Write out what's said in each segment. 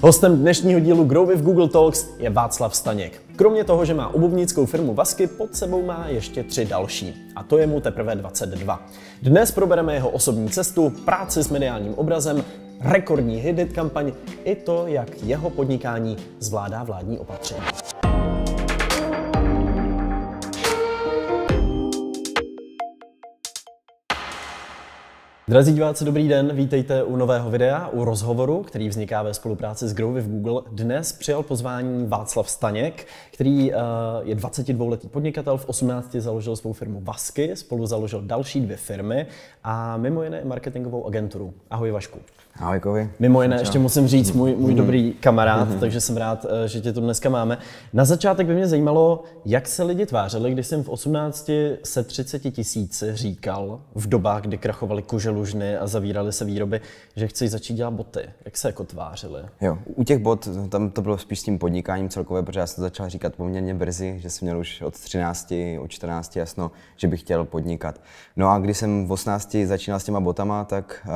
Hostem dnešního dílu Grow with Google Talks je Václav Staněk. Kromě toho, že má obuvnickou firmu Vasky, pod sebou má ještě tři další. A to je mu teprve 22. Dnes probereme jeho osobní cestu, práci s mediálním obrazem, rekordní hit kampaň i to, jak jeho podnikání zvládá vládní opatření. Drazí diváci, dobrý den, vítejte u nového videa, u rozhovoru, který vzniká ve spolupráci s Growth v Google. Dnes přijal pozvání Václav Staněk, který eh, je 22-letý podnikatel, v 18 založil svou firmu Vasky, spolu založil další dvě firmy a mimo jiné marketingovou agenturu. Ahoj Vašku. Ahoj, Kovi. Mimo jiné, ještě musím říct, můj, můj mm dobrý kamarád, mm-hmm. takže jsem rád, eh, že tě tu dneska máme. Na začátek by mě zajímalo, jak se lidi tvářili, když jsem v 18 se 30 tisíc říkal, v dobách, kdy krachovaly kuželužny a zavíraly se výroby, že chci začít dělat boty. Jak se jako tvářili? Jo, u těch bot, tam to bylo spíš s tím podnikáním celkově, protože já jsem začal říkat poměrně brzy, že jsem měl už od 13, od 14 jasno, že bych chtěl podnikat. No a když jsem v 18 začínal s těma botama, tak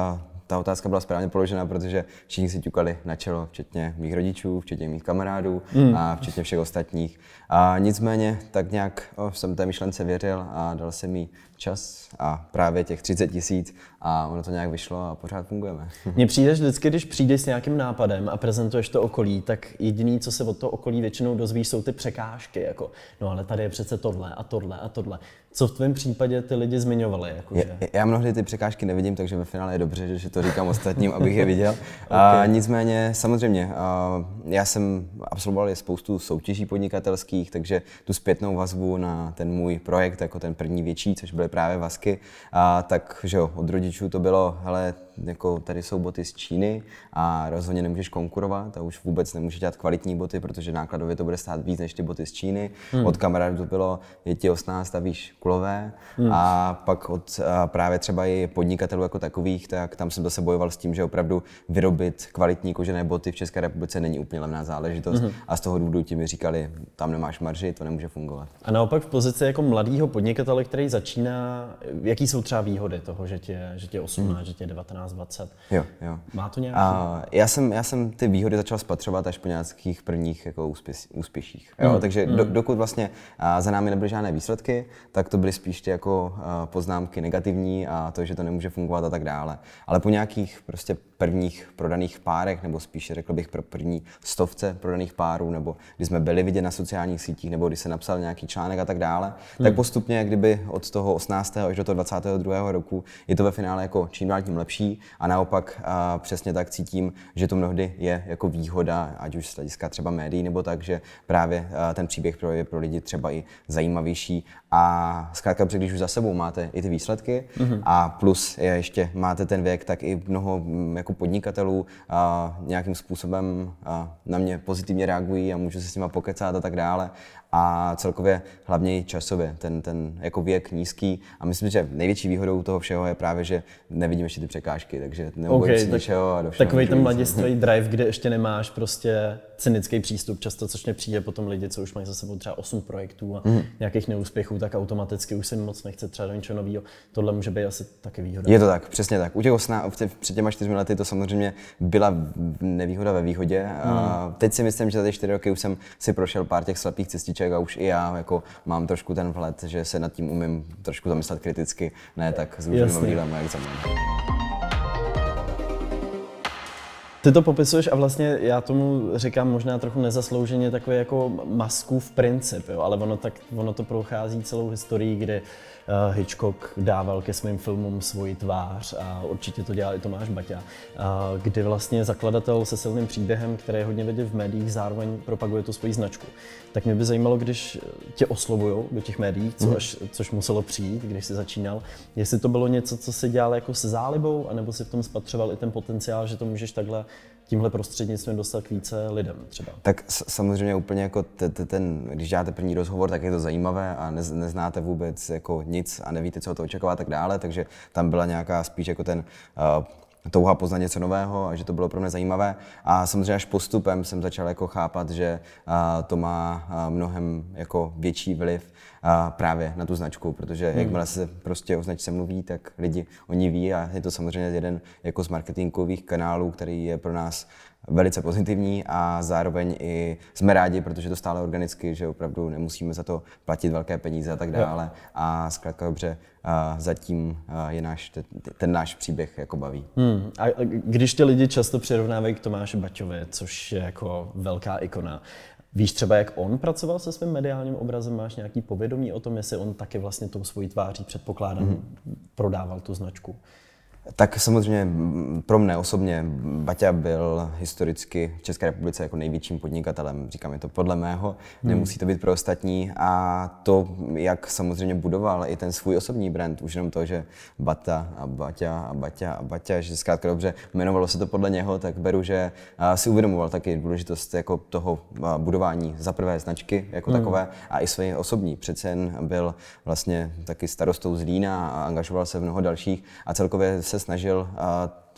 ta otázka byla správně položena, protože všichni si ťukali na čelo, včetně mých rodičů, včetně mých kamarádů mm. a včetně všech ostatních. A nicméně tak nějak oh, jsem té myšlence věřil a dal jsem jí čas a právě těch 30 tisíc a ono to nějak vyšlo a pořád fungujeme. Mně přijde, že vždycky, když přijdeš s nějakým nápadem a prezentuješ to okolí, tak jediný, co se od toho okolí většinou dozvíš, jsou ty překážky, jako no ale tady je přece tohle a tohle a tohle. Co v tvém případě ty lidi zmiňovali? Jako, že? Já, já mnohdy ty překážky nevidím, takže ve finále je dobře, že to říkám ostatním, abych je viděl. okay. a, nicméně, samozřejmě, a, já jsem absolvoval je spoustu soutěží podnikatelských, takže tu zpětnou vazbu na ten můj projekt, jako ten první větší, což byly právě Vasky, a tak že jo, od rodičů to bylo, hele, jako tady jsou boty z Číny a rozhodně nemůžeš konkurovat a už vůbec nemůžeš dělat kvalitní boty, protože nákladově to bude stát víc než ty boty z Číny. Hmm. Od kamarádu to bylo, je ti 18 a víš kulové hmm. a pak od a právě třeba i podnikatelů jako takových, tak tam jsem zase bojoval s tím, že opravdu vyrobit kvalitní kožené boty v České republice není úplně levná záležitost hmm. a z toho důvodu ti mi říkali, tam nemáš marži, to nemůže fungovat. A naopak v pozici jako mladého podnikatele, který začíná, jaký jsou třeba výhody toho, že tě, že tě 18, hmm. že tě 19, 19, 20. Jo, jo. Má to nějaký? A já, jsem, já jsem ty výhody začal spatřovat až po nějakých prvních jako úspěš, úspěších. Jo? Mm, Takže mm. Do, hmm. dokud vlastně za námi nebyly žádné výsledky, tak to byly spíš ty jako poznámky negativní a to, že to nemůže fungovat a tak dále. Ale po nějakých prostě prvních prodaných párech, nebo spíše řekl bych pro první stovce prodaných párů, nebo když jsme byli vidět na sociálních sítích, nebo když se napsal nějaký článek a tak dále, hmm. tak postupně, jak kdyby od toho 18. až do toho 22. roku, je to ve finále jako čím dál tím lepší a naopak a přesně tak cítím, že to mnohdy je jako výhoda, ať už z hlediska třeba médií nebo tak, že právě ten příběh pro, je pro lidi třeba i zajímavější a zkrátka, když už za sebou máte i ty výsledky hmm a plus je, ještě máte ten věk, tak i mnoho jako jako podnikatelů a nějakým způsobem a na mě pozitivně reagují a můžu se s nimi pokecat a tak dále a celkově hlavně časově, ten, ten jako věk nízký a myslím, že největší výhodou toho všeho je právě, že nevidíme ještě ty překážky, takže neobojím okay, tak, ničeho a do všeho Takový ten mladistvý drive, kde ještě nemáš prostě cynický přístup často, což mě přijde potom lidi, co už mají za sebou třeba 8 projektů a mm. nějakých neúspěchů, tak automaticky už se moc nechce třeba do něčeho nového. Tohle může být asi taky výhoda. Je to tak, přesně tak. U těch osna, před těma čtyřmi lety to samozřejmě byla nevýhoda ve výhodě. Mm. A mhm. teď si myslím, že za ty čtyři roky už jsem si prošel pár těch slepých cestiček koníček a už i já jako mám trošku ten vhled, že se nad tím umím trošku zamyslet kriticky, ne tak s různými dílem, jak za mě. Ty to popisuješ a vlastně já tomu říkám možná trochu nezaslouženě takový jako maskův princip, jo? ale ono, tak, ono to prochází celou historií, kdy Eh, Hitchcock dával ke svým filmům svoji tvář a určitě to dělal i Tomáš Baťa, eh, kdy vlastně zakladatel se silným příběhem, který je hodně vidět v médiích, zároveň propaguje tu svoji značku. Tak mě by zajímalo, když tě oslovují do těch médií, což, mhm. což muselo přijít, když jsi začínal, jestli to bylo něco, co se dělal jako se zálibou, anebo si v tom spatřoval i ten potenciál, že to můžeš takhle tímhle prostřednictvím dostat k více lidem třeba. Tak samozřejmě úplně jako ten, když děláte první rozhovor, tak je to zajímavé a neznáte vůbec jako nic a nevíte, co to očekávat a tak dále, takže tam byla nějaká spíš jako ten eh, touha poznat něco nového a že to bylo pro mě zajímavé. A samozřejmě až postupem jsem začal jako chápat, že to má mnohem jako větší vliv právě na tu značku, protože hmm. jakmile se prostě o značce mluví, tak lidi o ní ví a je to samozřejmě jeden jako z marketingových kanálů, který je pro nás velice pozitivní a zároveň i jsme rádi, protože to stále organicky, že opravdu nemusíme za to platit velké peníze a tak dále. Jo. A zkrátka dobře, zatím je náš, ten náš příběh jako baví. Hmm. A když ty lidi často přirovnávají k Tomáši Baťovi, což je jako velká ikona, Víš třeba, jak on pracoval se svým mediálním obrazem? Máš nějaký povědomí o tom, jestli on taky vlastně tou svojí tváří, předpokládám, mm-hmm. prodával tu značku? Tak samozřejmě pro mě osobně Baťa byl historicky v České republice jako největším podnikatelem. Říkám, je to podle mého, hmm. nemusí to být pro ostatní. A to, jak samozřejmě budoval i ten svůj osobní brand, už jenom to, že Bata a Baťa a Baťa a Baťa, že zkrátka dobře jmenovalo se to podle něho, tak beru, že si uvědomoval taky důležitost jako toho budování za prvé značky jako hmm. takové a i své osobní. Přece jen byl vlastně taky starostou z Lína a angažoval se v mnoho dalších a celkově se snažil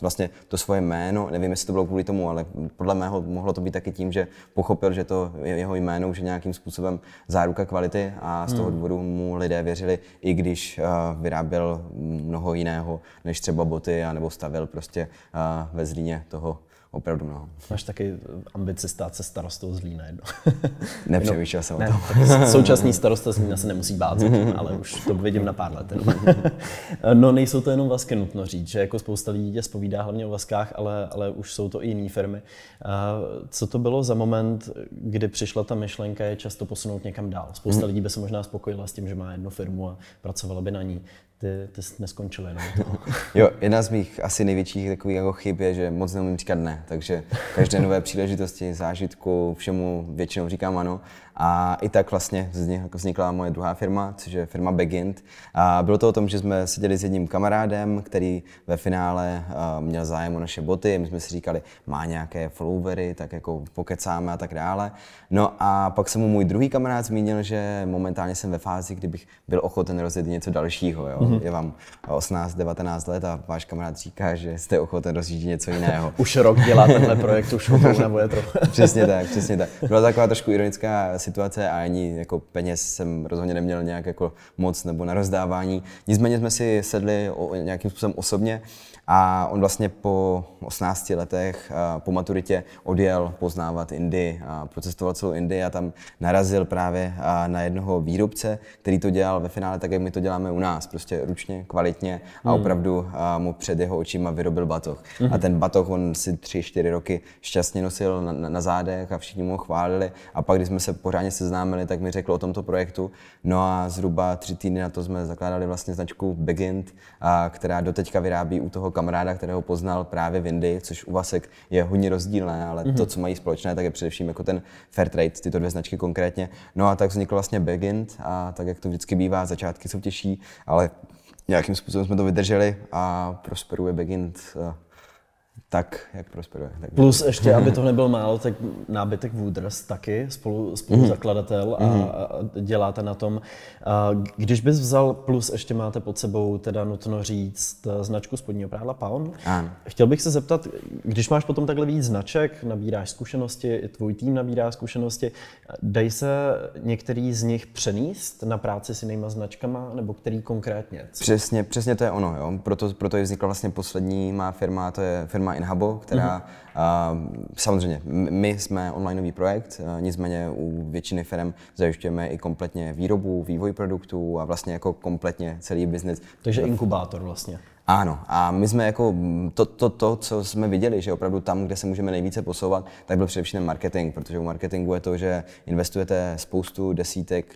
vlastně to svoje jméno, nevím, jestli to bylo kvůli tomu, ale podle mého mohlo to být taky tím, že pochopil, že to je jeho jméno už je nějakým způsobem záruka kvality a z toho hmm. důvodu mu lidé věřili, i když uh, vyráběl mnoho jiného, než třeba boty, anebo stavil prostě uh, ve Zlíně toho opravdu mnoho. Máš taky eh, ambice stát se starostou Zlína jedno. Nepřemýšlel no, jsem ne, o tom. Současný starosta Zlína se nemusí bát zatím, ale už to vidím na pár let. Jenom. no nejsou to jenom Vasky, nutno říct, že jako spousta lidí tě zpovídá hlavně o Vaskách, ale, ale už jsou to i jiné firmy. Co to bylo za moment, kdy přišla ta myšlenka je často posunout někam dál? Spousta mhm. lidí by se možná spokojila s tím, že má jednu firmu a pracovala by na ní ty, ty jsi neskončil jenom jo, jedna z mých asi největších takových jako chyb je, že moc neumím říkat ne, takže každé nové příležitosti, zážitku, všemu většinou říkám ano, a i tak vlastně vznikla moje druhá firma, což je firma Begint. A bylo to o tom, že jsme seděli s jedním kamarádem, který ve finále eh, měl zájem o naše boty. My jsme si říkali, má nějaké followery, tak jako pokecáme a tak dále. No a pak se mu můj druhý kamarád zmínil, že momentálně jsem ve fázi, kdybych byl ochoten rozjet něco dalšího. Jo? Mm-hmm. Je vám 18, 19 let a váš kamarád říká, že jste ochoten rozjet něco jiného. už rok dělá tenhle projekt, už ho nebo je trochu. přesně tak, přesně tak. Byla taková trošku ironická situace a ani jako peněz jsem rozhodně neměl nějak jako moc nebo na rozdávání. Nicméně jsme si sedli o, nějakým způsobem osobně a on vlastně po 18 letech, eh, po maturitě, odjel poznávat Indii, eh, procestoval celou Indii a tam narazil právě eh, na jednoho výrobce, který to dělal ve finále tak, jak my to děláme u nás, prostě ručně, kvalitně a hmm. opravdu mu před jeho očima vyrobil batoh. A hmm. ten batoh on si 3-4 roky šťastně nosil na, na, na zádech a všichni mu ho chválili. A pak, když jsme se pořádně seznámili, tak mi řekl o tomto projektu. No a zhruba tři týdny na to jsme zakládali vlastně značku Begint, která doteďka vyrábí u toho kamaráda, kterého poznal právě v Indii, což u Vasek je hodně rozdílné, ale mm-hmm. to, mhm. co mají společné, tak je především jako ten fair trade, tyto dvě značky konkrétně. No a tak vznikl vlastně Begint a tak, jak to vždycky bývá, začátky jsou těžší, ale nějakým způsobem jsme to vydrželi a prosperuje Begint eh, tak jak prosperuje. Tak Plus bude. ještě, aby to nebyl málo, tak nábytek Woodress taky, spolu, spolu mhm. zakladatel mhm. a, a děláte na tom. A když bys vzal plus, ještě máte pod sebou, teda nutno říct, eh, značku spodního prádla Paon. Ano. Chtěl bych se zeptat, když máš potom takhle víc značek, nabíráš zkušenosti, i tvůj tým nabírá zkušenosti, dají se některý z nich přenést na práci s jinýma značkama, nebo který konkrétně? Co? Přesně, přesně to je ono, jo. Proto, proto je vznikla vlastně poslední má firma, to je firma Inhabo, která mm-hmm. uh, samozřejmě, my jsme onlineový projekt, uh, nicméně u většiny firm zajišťujeme i kompletně výrobu, vývoj produktů a vlastně jako kompletně celý biznis. Takže inkubátor vlastně. Ano, a my jsme jako to, to, to, co jsme viděli, že opravdu tam, kde se můžeme nejvíce posouvat, tak byl především marketing, protože u marketingu je to, že investujete spoustu desítek,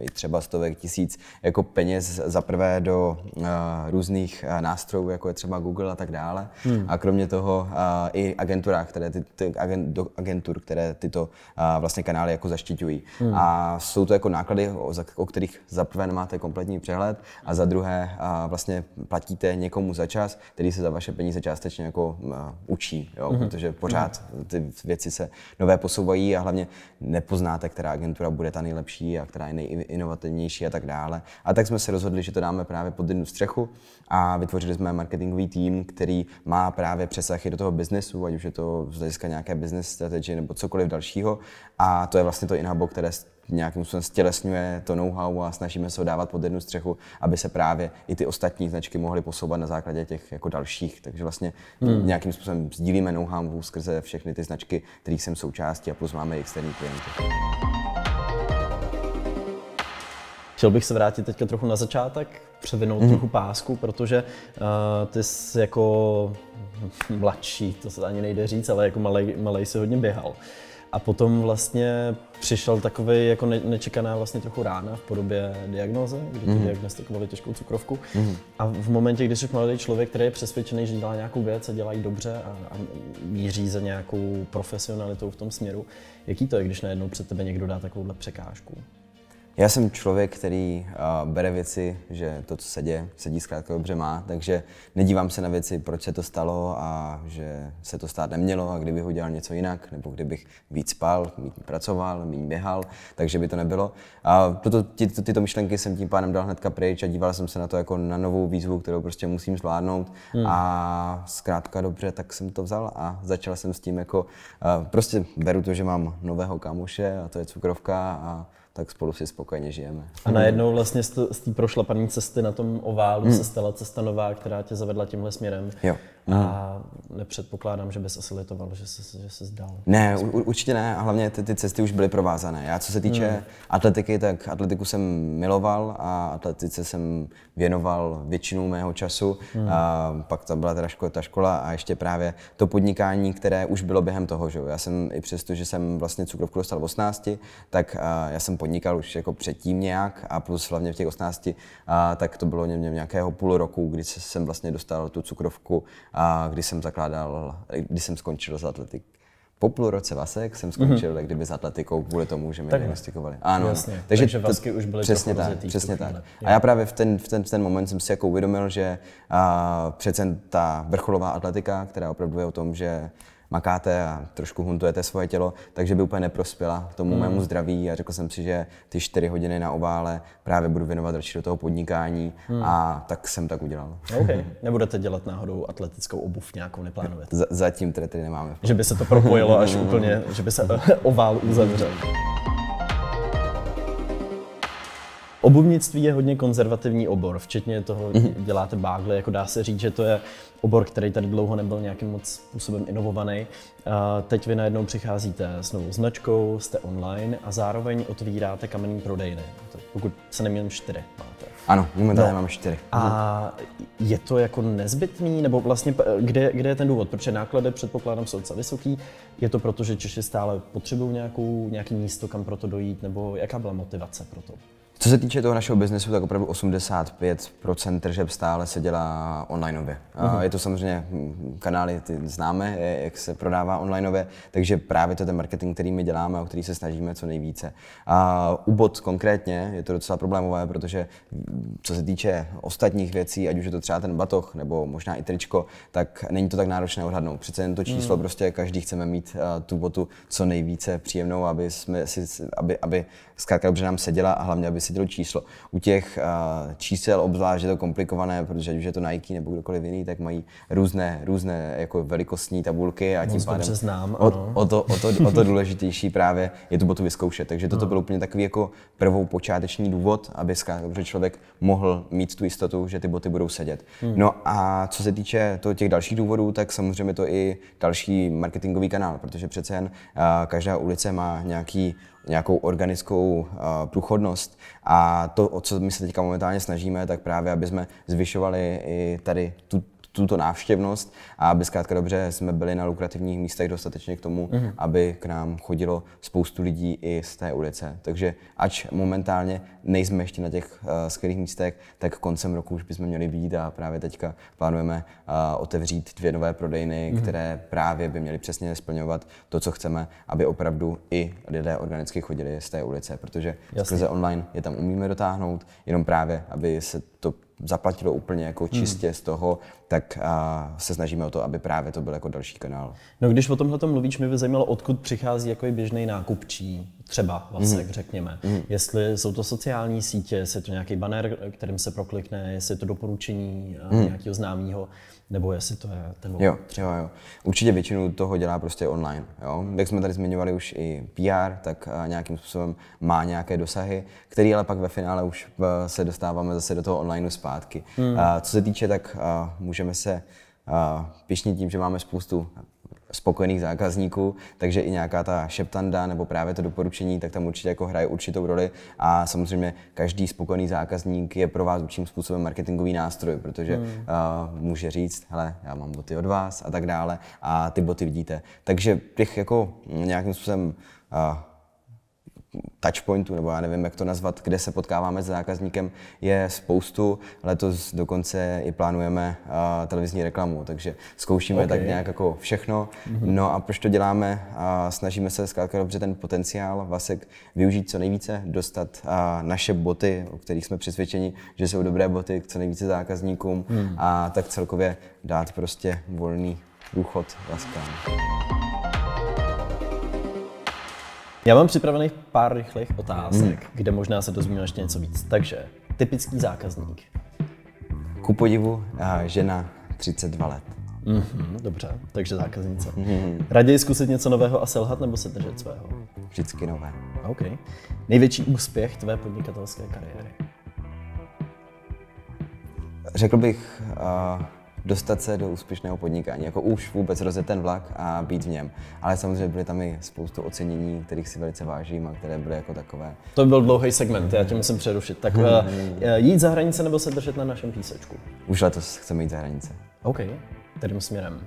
i třeba stovek tisíc jako peněz za prvé do uh, různých uh, nástrojů, jako je třeba Google a tak dále. Hmm. A kromě toho uh, i agenturách, které ty, ty agen, do agentur, které tyto uh, vlastně kanály jako zaštiťují. Hmm. A jsou to jako náklady, o, o kterých za prvé nemáte kompletní přehled a za druhé uh, vlastně platíte někomu za čas, který se za vaše peníze částečně jako uh, učí, jo? Mm-hmm. protože mhm. pořád ty věci se nové posouvají a hlavně nepoznáte, která agentura bude ta nejlepší a která je nejinovativnější a tak dále. A tak jsme se rozhodli, že to dáme právě pod jednu střechu a vytvořili jsme marketingový tým, který má právě přesahy do toho biznesu, ať už je to z hlediska nějaké business strategy nebo cokoliv dalšího. A to je vlastně to inhabo, které nějakým způsobem stělesňuje to know-how a snažíme se ho dávat pod jednu střechu, aby se právě i ty ostatní značky mohly posouvat na základě těch jako dalších. Takže vlastně hmm. nějakým způsobem sdílíme know-how skrze všechny ty značky, kterých jsem součástí a plus máme i externí klienty. Chtěl bych se vrátit teďka trochu na začátek, převinout hmm. trochu pásku, protože uh, ty jsi jako mladší, to se ani nejde říct, ale jako malej, malej si hodně běhal. Uh, a potom vlastně přišel takový jako nečekaná vlastně trochu rána v podobě diagnózy, kdy mm-hmm. diagnostikovali těžkou cukrovku. Mm-hmm. A v momentě, když jsi mladý člověk, který je přesvědčený, že dělá nějakou věc a dělá dobře a, a míří za nějakou profesionalitou v tom směru, jaký to je, když najednou před tebe někdo dá takovouhle překážku? Já jsem člověk, který uh, bere věci, že to, co se děje, sedí zkrátka dobře má, takže nedívám se na věci, proč se to stalo a že se to stát nemělo a kdybych udělal něco jinak, nebo kdybych víc spal, méně pracoval, méně běhal, takže by to nebylo. A toto, ty, ty, tyto myšlenky jsem tím pádem dal hnedka pryč a díval jsem se na to jako na novou výzvu, kterou prostě musím zvládnout hmm. a zkrátka dobře, tak jsem to vzal a začal jsem s tím jako, uh, prostě beru to, že mám nového kamuše a to je cukrovka a tak spolu si spokojeně žijeme. A najednou vlastně z té prošlapané cesty na tom oválu hmm. se stala cesta nová, která tě zavedla tímhle směrem. Jo. No. A nepředpokládám, že bys asi litoval, že se, že se zdal. Ne, u, určitě ne. A hlavně ty, ty cesty už byly provázané. Já co se týče hmm. atletiky, tak atletiku jsem miloval a atletice jsem věnoval většinu mého času. Hmm. A pak to byla teda škola, ta škola a ještě právě to podnikání, které už bylo během toho. Že? Já jsem i přesto, že jsem vlastně cukrovku dostal v 18, tak a, já jsem podnikal už jako předtím nějak a plus hlavně v těch 18, a, tak to bylo nějakého půl roku, kdy jsem vlastně dostal tu cukrovku a když jsem zakládal, když jsem skončil s atletik, po půl roce Vasek jsem skončil mm-hmm. kdyby s atletikou kvůli tomu, že mě tak, diagnostikovali. Ano, jasně. takže, Takže, to, Vasky už byly přesně tak, přesně tak. A já právě v ten, v ten, v ten moment jsem si jako uvědomil, že a, přece ta vrcholová atletika, která opravdu je o tom, že makáte a trošku huntujete svoje tělo, takže by úplně neprospěla tomu mm. mému zdraví a řekl jsem si, že ty čtyři hodiny na ovále právě budu věnovat radši do toho podnikání mm. a tak jsem tak udělal. Ok, Nebudete dělat náhodou atletickou obuv nějakou, neplánujete? Z- zatím tedy nemáme. Že by se to propojilo až úplně, že by se ovál uzavřel. Obuvnictví je hodně konzervativní obor, včetně toho, mm-hmm. děláte bágly, jako dá se říct, že to je obor, který tady dlouho nebyl nějakým moc způsobem inovovaný. Teď vy najednou přicházíte s novou značkou, jste online a zároveň otvíráte kamenný prodejny. Pokud se nemýlím, čtyři máte. Ano, momentálně no. máme čtyři. A mhm. je to jako nezbytný, nebo vlastně kde, kde je ten důvod? Protože náklady předpokládám jsou docela vysoký. Je to proto, že Češi stále potřebují nějakou, nějaký místo, kam pro to dojít, nebo jaká byla motivace pro to? Co se týče toho našeho biznesu, tak opravdu 85% tržeb stále se dělá onlineově. Uh-huh. Je to samozřejmě, hm, kanály ty známe, jak se prodává onlineově, takže právě to je ten marketing, který my děláme, o který se snažíme co nejvíce. A u bot konkrétně je to docela problémové, protože hm, co se týče ostatních věcí, ať už je to třeba ten batoh nebo možná i tričko, tak není to tak náročné odhadnout. Přece jen to mhm. číslo, uh-huh. prostě každý chceme mít tu botu co nejvíce příjemnou, aby, jsme si, aby, aby zkrátka dobře nám seděla a hlavně, aby desetilu číslo. U těch uh, čísel obzvlášť je to komplikované, protože ať už je to Nike nebo kdokoliv jiný, tak mají různé, různé jako velikostní tabulky a tím pádem znám, o, o, to, o, to, o to důležitější právě je tu botu vyzkoušet. Takže toto no. byl úplně takový jako prvou počáteční důvod, aby dobře člověk mohl mít tu jistotu, že ty boty budou sedět. Hmm. No a co se týče to těch dalších důvodů, tak samozřejmě to i další marketingový kanál, protože přece jen uh, každá ulice má nějaký nějakou organickou eh, průchodnost. A to, o co my se teďka momentálně snažíme, tak právě, aby jsme zvyšovali i tady tu, tuto návštěvnost a aby zkrátka dobře jsme byli na lukrativních místech dostatečně k tomu, mm-hmm. aby k nám chodilo spoustu lidí i z té ulice. Takže ač momentálně nejsme ještě na těch uh, skvělých místech, tak koncem roku už bychom měli být a právě teďka plánujeme uh, otevřít dvě nové prodejny, mm-hmm. které právě by měly přesně splňovat to, co chceme, aby opravdu i lidé organicky chodili z té ulice, protože Jasně. skrze online je tam umíme dotáhnout, jenom právě, aby se to zaplatilo úplně jako hmm. čistě hmm. z toho, tak a, se snažíme o to, aby právě to byl jako další kanál. No když o tomhle mluvíš, mě by zajímalo, odkud přichází jako běžný nákupčí třeba Vasek, mm. řekněme. Mm. Jestli jsou to sociální sítě, jestli je to nějaký banner, kterým se proklikne, jestli je to doporučení mm. nějakého známého, nebo jestli to je ten logo. Jo, jo, jo. Určitě většinu toho dělá prostě online. Jo? Jak jsme tady zmiňovali už i PR, tak eh, nějakým způsobem má nějaké dosahy, které ale pak ve finále už eh, se dostáváme zase do toho onlineu zpátky. Mm. A co se týče, tak můžeme se pišnit tím, že máme spoustu spokojených zákazníků, takže i nějaká ta šeptanda nebo právě to doporučení, tak tam určitě jako hraje určitou roli a samozřejmě každý spokojený zákazník je pro vás určitým způsobem marketingový nástroj, protože hmm. uh, může říct, hele, já mám boty od vás a tak dále a ty boty vidíte. Takže těch jako nějakým způsobem uh, touchpointů, nebo já nevím, jak to nazvat, kde se potkáváme s zákazníkem, je spoustu. Letos dokonce i plánujeme uh, televizní reklamu, takže zkoušíme okay. tak nějak jako všechno. Mm-hmm. No a proč to děláme? Uh, snažíme se zkrátka dobře ten potenciál Vasek využít co nejvíce, dostat uh, naše boty, o kterých jsme přesvědčeni, že jsou dobré boty, k co nejvíce zákazníkům mm. a tak celkově dát prostě volný důchod laskám. Já mám připravených pár rychlých otázek, hmm. kde možná se dozvíme ještě něco víc. Takže, typický zákazník. Ku podivu, eh, žena 32 let. Mm-hmm, dobře, takže zákaznice. Mm-hmm. Raději zkusit něco nového a selhat, nebo se držet svého? Vždycky nové. OK. Největší úspěch tvé podnikatelské kariéry? Řekl bych uh, dostat se do úspěšného podnikání, jako už vůbec rozjet ten vlak a být v něm. Ale samozřejmě byly tam i spoustu ocenění, kterých si velice vážím a které byly jako takové. To byl dlouhý segment, já tě musím přerušit. Tak hmm. eh, eh, jít za hranice nebo se držet na našem písečku? Už letos chceme jít za hranice. OK, kterým směrem?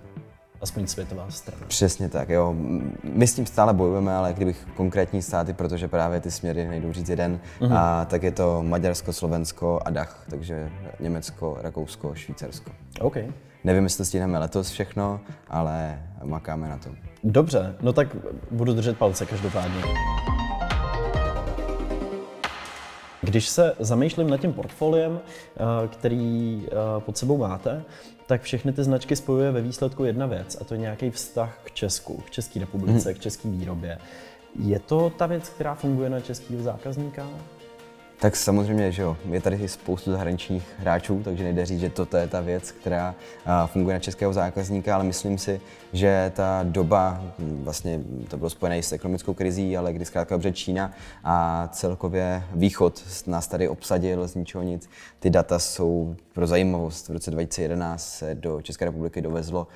aspoň světová strana. Přesně tak, jo. My s tím stále bojujeme, ale kdybych konkrétní státy, protože právě ty směry nejdou říct jeden, mm-hmm. a tak je to Maďarsko, Slovensko a Dach, takže Německo, Rakousko, Švýcarsko. OK. Nevím, jestli to stihneme letos všechno, ale makáme na tom. Dobře, no tak budu držet palce každopádně. Když se zamýšlím nad tím portfoliem, eh, který eh, pod sebou máte, tak všechny ty značky spojuje ve výsledku jedna věc, a to je nějaký vztah k Česku, k České republice, hmm. k české výrobě. Je to ta věc, která funguje na českého zákazníka? Tak samozřejmě, že jo, je tady spoustu zahraničních hráčů, takže nejde říct, že toto je ta věc, která funguje na českého zákazníka, ale myslím si, že ta doba, hm, vlastně to bylo spojené i s ekonomickou krizí, ale kdy zkrátka dobře Čína a celkově východ nás tady obsadil z ničeho nic, ty data jsou pro zajímavost, v roce 2011 se do České republiky dovezlo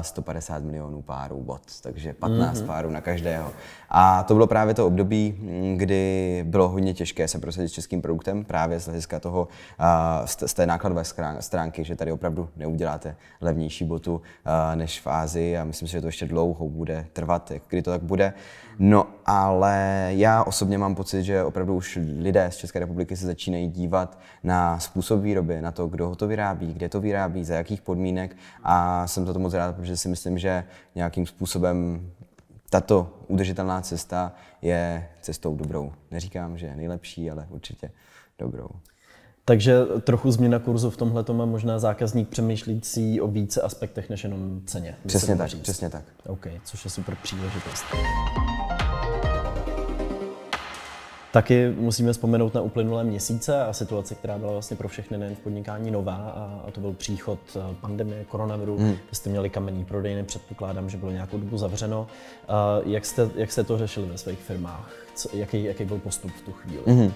150 milionů párů bot, takže 15 mm-hmm. párů na každého. A to bylo právě to období, kdy bylo hodně těžké se prosadit s českým produktem, právě z hlediska toho, z té nákladové stránky, že tady opravdu neuděláte levnější botu než v Ázii a myslím si, že to ještě dlouho bude trvat, kdy to tak bude. No ale já osobně mám pocit, že opravdu už lidé z České republiky se začínají dívat na způsob výroby, na to, kdo kdo ho to vyrábí, kde to vyrábí, za jakých podmínek a jsem za to moc rád, protože si myslím, že nějakým způsobem tato udržitelná cesta je cestou dobrou. Neříkám, že nejlepší, ale určitě dobrou. Takže trochu změna kurzu v tomhle má možná zákazník přemýšlící o více aspektech než jenom ceně. Přesně tak, říct. přesně tak. OK, což je super příležitost. Taky musíme vzpomenout na uplynulé měsíce a situaci, která byla vlastně pro všechny nejen v podnikání nová a, to byl příchod eh, pandemie koronaviru, hmm. kde jste měli kamenný prodejny, předpokládám, že bylo nějakou dobu zavřeno. Eh, jak, jste, jak jste to řešili ve svých firmách? Co, jaký, jaký byl postup v tu chvíli? Hmm.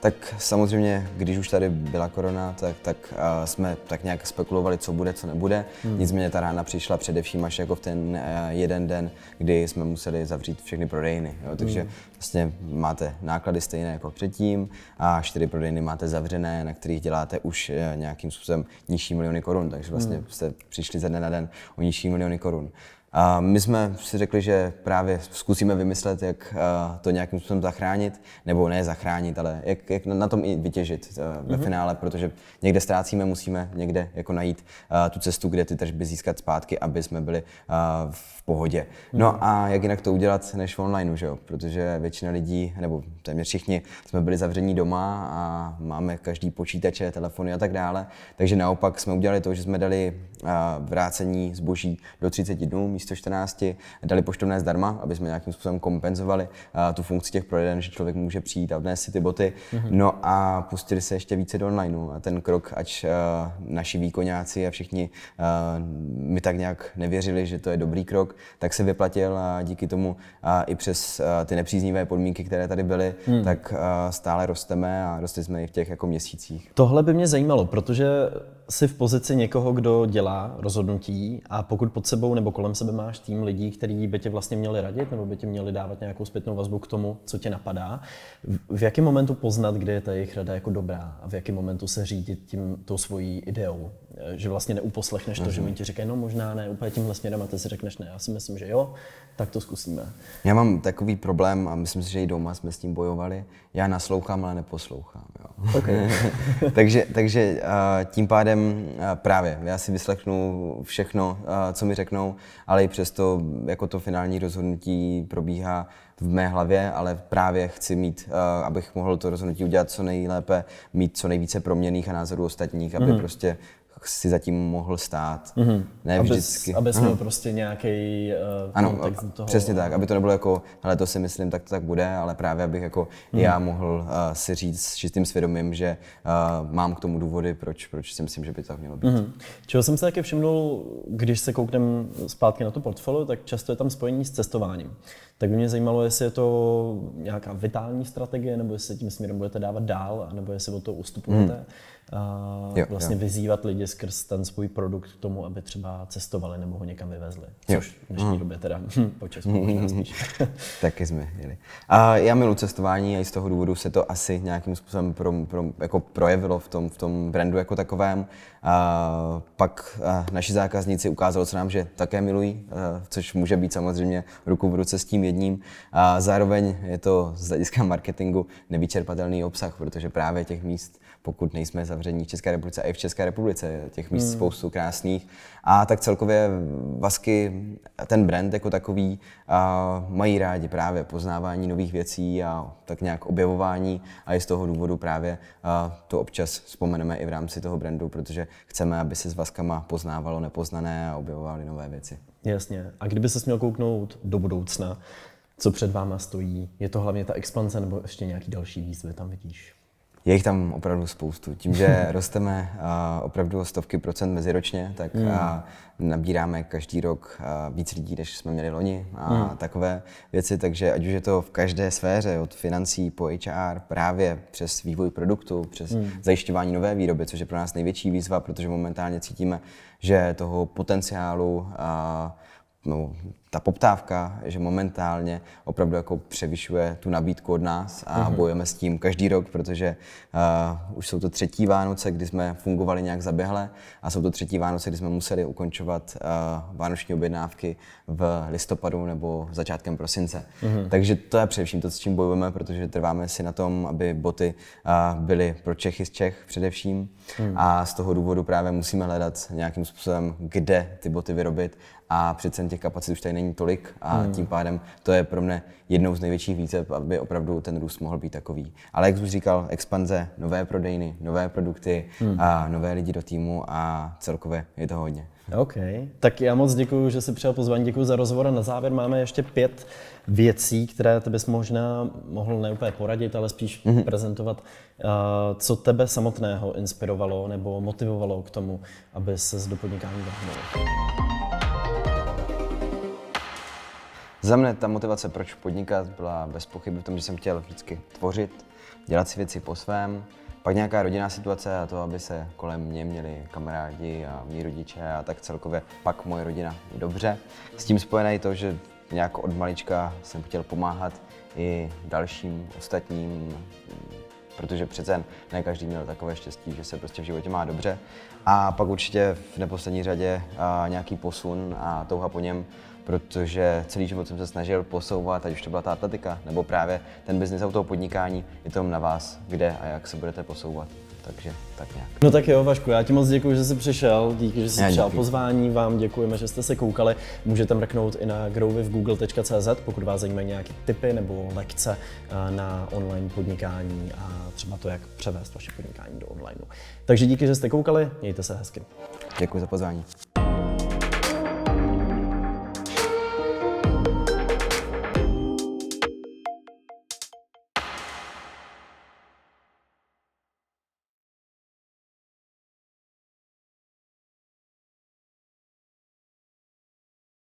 Tak samozřejmě, když už tady byla korona, tak, tak uh, jsme tak nějak spekulovali, co bude, co nebude. Hmm. Nicméně ta rána přišla především až jako v ten uh, jeden den, kdy jsme museli zavřít všechny prodejny. Jo? Takže hmm. vlastně máte náklady stejné jako předtím a čtyři prodejny máte zavřené, na kterých děláte už uh, nějakým způsobem nižší miliony korun. Takže vlastně hmm. jste přišli ze dne na den o nižší miliony korun. A my jsme si řekli, že právě zkusíme vymyslet, jak eh, to nějakým způsobem zachránit, nebo ne zachránit, ale jak, jak na tom i vytěžit eh, ve mm-hmm. finále, protože někde ztrácíme, musíme někde jako najít eh, tu cestu, kde ty tržby získat zpátky, aby jsme byli v pohodě. Hmm. No a jak jinak to udělat než online, že jo? Protože většina lidí, nebo téměř všichni, jsme byli zavření doma a máme každý počítače, telefony a tak dále. Takže naopak jsme udělali to, že jsme dali vrácení zboží do 30 dnů místo 14, dali poštovné zdarma, aby jsme nějakým způsobem kompenzovali tu funkci těch prodejen, že člověk může přijít a vnést si ty boty. Mhm. No a pustili se ještě více do online. A ten krok, ač naši výkonáci a všichni mi tak nějak nevěřili, že to je dobrý krok, tak se vyplatil a díky tomu a i přes ty nepříznivé podmínky, které tady byly, hmm. tak stále rosteme a rostli jsme i v těch jako měsících. Tohle by mě zajímalo, protože jsi v pozici někoho, kdo dělá rozhodnutí a pokud pod sebou nebo kolem sebe máš tým lidí, kteří by tě vlastně měli radit nebo by ti měli dávat nějakou zpětnou vazbu k tomu, co tě napadá, v jakém momentu poznat, kde je ta jejich rada jako dobrá a v jakém momentu se řídit tím tou svojí ideou? Eh, že vlastně neuposlechneš to, mm-hmm. že mi mhm. ti říkají, no možná ne, úplně tímhle směrem a ty si řekneš, ne, já si myslím, že jo, tak to zkusíme. Já mám takový problém a myslím si, že i doma jsme s tím bojovali. Já naslouchám, ale neposlouchám. Jo. Okay. takže, takže eh, tím pádem jsem eh, právě, já si vyslechnu všechno, eh, co mi řeknou, ale i přesto jako to finální rozhodnutí probíhá v mé hlavě, ale právě chci mít, eh, abych mohl to rozhodnutí udělat co nejlépe, mít co nejvíce proměných a názorů ostatních, aby mm. prostě si zatím mohl stát. Mm-hmm. Ne aby, vždycky. Aby jsme mhm. prostě nějaký uh, eh, ano, kontext do toho. přesně tak, aby to nebylo jako, ale to si myslím, tak to tak bude, ale právě abych jako mm. já mohl uh, si říct s čistým svědomím, že uh, mám k tomu důvody, proč, proč si myslím, že by to mělo být. Mm-hmm. Čeho jsem se taky všimnul, když se kouknem zpátky na to portfolio, tak často je tam spojení s cestováním. Tak by mě zajímalo, jestli je to nějaká vitální strategie, nebo jestli tím směrem budete dávat dál, nebo jestli od toho ustupujete. Mm jo, vlastně jo. vyzývat lidi skrz ten svůj produkt k tomu, aby třeba cestovali nebo ho někam vyvezli. Což jo. v dnešní mm. době teda po Česku možná mm. spíš. Taky jsme jeli. A já miluji cestování a i z toho důvodu se to asi nějakým způsobem pro, pro, jako projevilo v tom, v tom brandu jako takovém. A pak a naši zákazníci ukázalo se nám, že také milují, což může být samozřejmě ruku v ruce s tím jedním. A zároveň je to z hlediska marketingu nevyčerpatelný obsah, protože právě těch míst pokud nejsme zavření v České republice. A i v České republice těch míst hmm. spoustu krásných. A tak celkově Vasky, ten brand jako takový, a mají rádi právě poznávání nových věcí a tak nějak objevování. A i z toho důvodu právě to občas vzpomeneme i v rámci toho brandu, protože chceme, aby se s Vaskama poznávalo nepoznané a objevovaly nové věci. Jasně. A kdyby se směl kouknout do budoucna, co před váma stojí? Je to hlavně ta expanze nebo ještě nějaký další výzvy tam vidíš? Je jich tam opravdu spoustu. Tím, že rosteme opravdu o stovky procent meziročně, tak mm. uh, nabíráme každý rok víc lidí, než jsme měli loni a mm. takové věci. Takže ať už je to v každé sféře, od financí po HR, právě přes vývoj produktu, přes mm. zajišťování nové výroby, což je pro nás největší výzva, protože momentálně cítíme, že toho potenciálu no, ta poptávka, že momentálně opravdu jako převyšuje tu nabídku od nás a mm-hmm. bojujeme s tím každý rok, protože uh, už jsou to třetí Vánoce, kdy jsme fungovali nějak zaběhle a jsou to třetí Vánoce, kdy jsme museli ukončovat uh, vánoční objednávky v listopadu nebo začátkem prosince. Mm-hmm. Takže to je především to, s čím bojujeme, protože trváme si na tom, aby boty uh, byly pro Čechy z Čech především mm. a z toho důvodu právě musíme hledat nějakým způsobem, kde ty boty vyrobit a přece těch kapacit už tady není tolik a hmm. tím pádem to je pro mě jednou z největších výzev, aby opravdu ten růst mohl být takový. Ale jak už říkal, expanze, nové prodejny, nové produkty hmm. a nové lidi do týmu a celkově je to hodně. OK, tak já moc děkuji, že jsi přijal pozvání, děkuji za rozhovor a na závěr máme ještě pět věcí, které tebe možná mohl ne úplně poradit, ale spíš mm-hmm. prezentovat, eh, co tebe samotného inspirovalo nebo motivovalo k tomu, aby se do podnikání vrhnul. Za mě ta motivace, proč podnikat, byla bez pochyby v tom, že jsem chtěl vždycky tvořit, dělat si věci po svém, pak nějaká rodinná situace a to, aby se kolem mě měli kamarádi a mý rodiče a tak celkově pak moje rodina dobře. S tím spojené je to, že nějak od malička jsem chtěl pomáhat i dalším ostatním protože přece ne každý měl takové štěstí, že se prostě v životě má dobře. A pak určitě v neposlední řadě nějaký posun a touha po něm, protože celý život jsem se snažil posouvat, ať už to byla ta atletika, nebo právě ten biznis auto podnikání, je to na vás, kde a jak se budete posouvat takže tak nějak. No tak jo, Vašku, já ti moc děkuji, že jsi přišel, díky, že jsi přišel pozvání, vám děkujeme, že jste se koukali. Můžete mrknout i na v google.cz, pokud vás zajímají nějaké tipy nebo lekce eh, na online podnikání a třeba to, jak převést vaše podnikání do online. Takže díky, že jste koukali, mějte se hezky. Děkuji za pozvání.